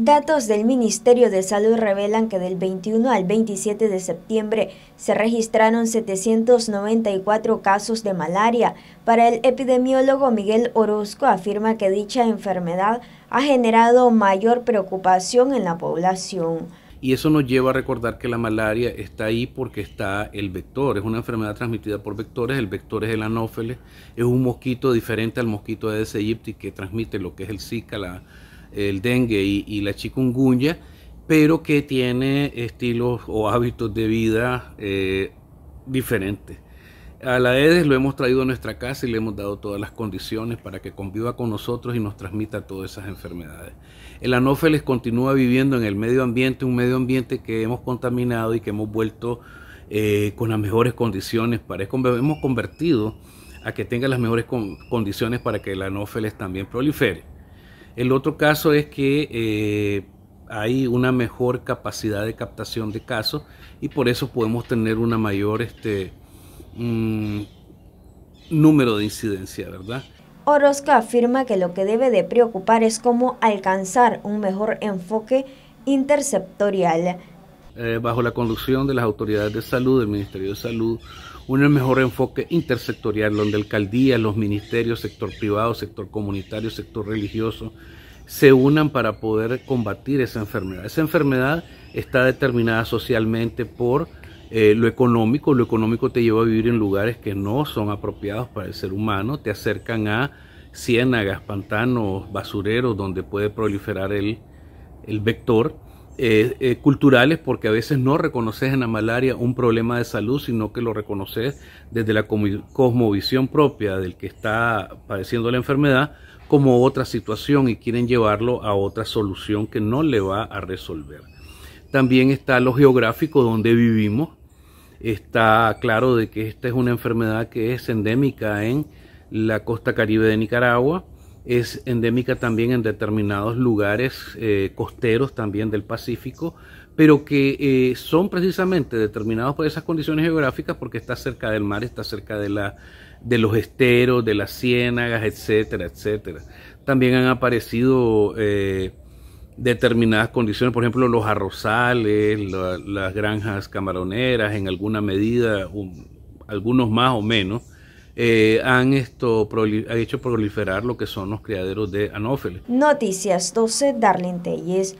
Datos del Ministerio de Salud revelan que del 21 al 27 de septiembre se registraron 794 casos de malaria. Para el epidemiólogo Miguel Orozco afirma que dicha enfermedad ha generado mayor preocupación en la población. Y eso nos lleva a recordar que la malaria está ahí porque está el vector. Es una enfermedad transmitida por vectores. El vector es el anófeles. Es un mosquito diferente al mosquito de aegypti que transmite lo que es el Zika, la el dengue y, la chikungunya, pero que tiene estilos o hábitos de vida eh, diferentes. A la EDES lo hemos traído a nuestra casa y le hemos dado todas las condiciones para que conviva con nosotros y nos transmita todas esas enfermedades. El anófeles continúa viviendo en el medio ambiente, un medio ambiente que hemos contaminado y que hemos vuelto eh, con las mejores condiciones para hemos convertido a que tenga las mejores condiciones para que el anófeles también prolifere. El otro caso es que eh, hay una mejor capacidad de captación de casos y por eso podemos tener una mayor este, mm, número de incidencia, ¿verdad? Orozco afirma que lo que debe de preocupar es cómo alcanzar un mejor enfoque interceptorial eh, bajo la conducción de las autoridades de salud, del Ministerio de Salud, un mejor enfoque intersectorial, donde alcaldías, los ministerios, sector privado, sector comunitario, sector religioso, se unan para poder combatir esa enfermedad. Esa enfermedad está determinada socialmente por eh, lo económico. Lo económico te lleva a vivir en lugares que no son apropiados para el ser humano, te acercan a ciénagas, pantanos, basureros, donde puede proliferar el, el vector eh, eh, culturales, porque a veces no reconoces en la malaria un problema de salud, sino que lo reconoces desde la cosmovisión propia del que está padeciendo la enfermedad como otra situación y quieren llevarlo a otra solución que no le va a resolver. También está lo geográfico donde vivimos. Está claro de que esta es una enfermedad que es endémica en la costa caribe de Nicaragua es endémica también en determinados lugares eh, costeros también del Pacífico, pero que eh, son precisamente determinados por esas condiciones geográficas porque está cerca del mar, está cerca de, la, de los esteros, de las ciénagas, etcétera, etcétera. También han aparecido eh, determinadas condiciones, por ejemplo, los arrozales, las granjas camaroneras, en alguna medida, algunos más o menos eh, han, esto, han hecho proliferar lo que son los criaderos de anófeles. Noticias 12, Darlene Telles.